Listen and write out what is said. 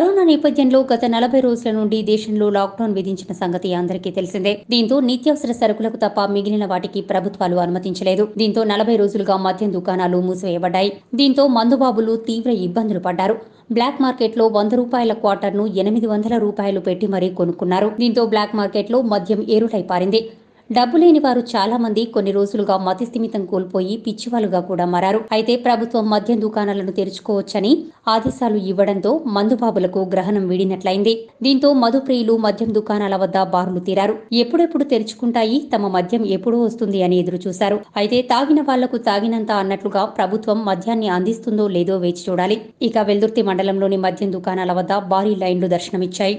corona నేపథ్యంలో గత నలభై రోజుల నుండి దేశంలో లాక్డౌన్ విధించిన సంగతి అందరికీ తెలిసిందే దీంతో నిత్యావసర సరుకులకు తప్ప మిగిలిన వాటికి ప్రభుత్వాలు అనుమతించలేదు దీంతో నలభై రోజులుగా మద్యం దుకాణాలు మూసివేయబడ్డాయి దీంతో మందుబాబులు తీవ్ర ఇబ్బందులు పడ్డారు బ్లాక్ మార్కెట్లో వంద రూపాయల క్వార్టర్ను ఎనిమిది వందల రూపాయలు పెట్టి మరీ కొనుక్కున్నారు దీంతో బ్లాక్ మార్కెట్లో మద్యం ఏరుటై పారింది డబ్బు లేని వారు చాలా మంది కొన్ని రోజులుగా మతిస్థిమితం కోల్పోయి పిచ్చివాలుగా కూడా మారారు అయితే ప్రభుత్వం మద్యం దుకాణాలను తెరుచుకోవచ్చని ఆదేశాలు ఇవ్వడంతో మందుబాబులకు గ్రహణం వీడినట్లయింది దీంతో మధుప్రియులు మద్యం దుకాణాల వద్ద బారులు తీరారు ఎప్పుడెప్పుడు తెరుచుకుంటాయి తమ మద్యం ఎప్పుడు వస్తుంది అని ఎదురుచూశారు అయితే తాగిన వాళ్లకు తాగినంత అన్నట్లుగా ప్రభుత్వం మద్యాన్ని అందిస్తుందో లేదో వేచి చూడాలి ఇక వెల్దుర్తి మండలంలోని మద్యం దుకాణాల వద్ద భారీ లైన్లు దర్శనమిచ్చాయి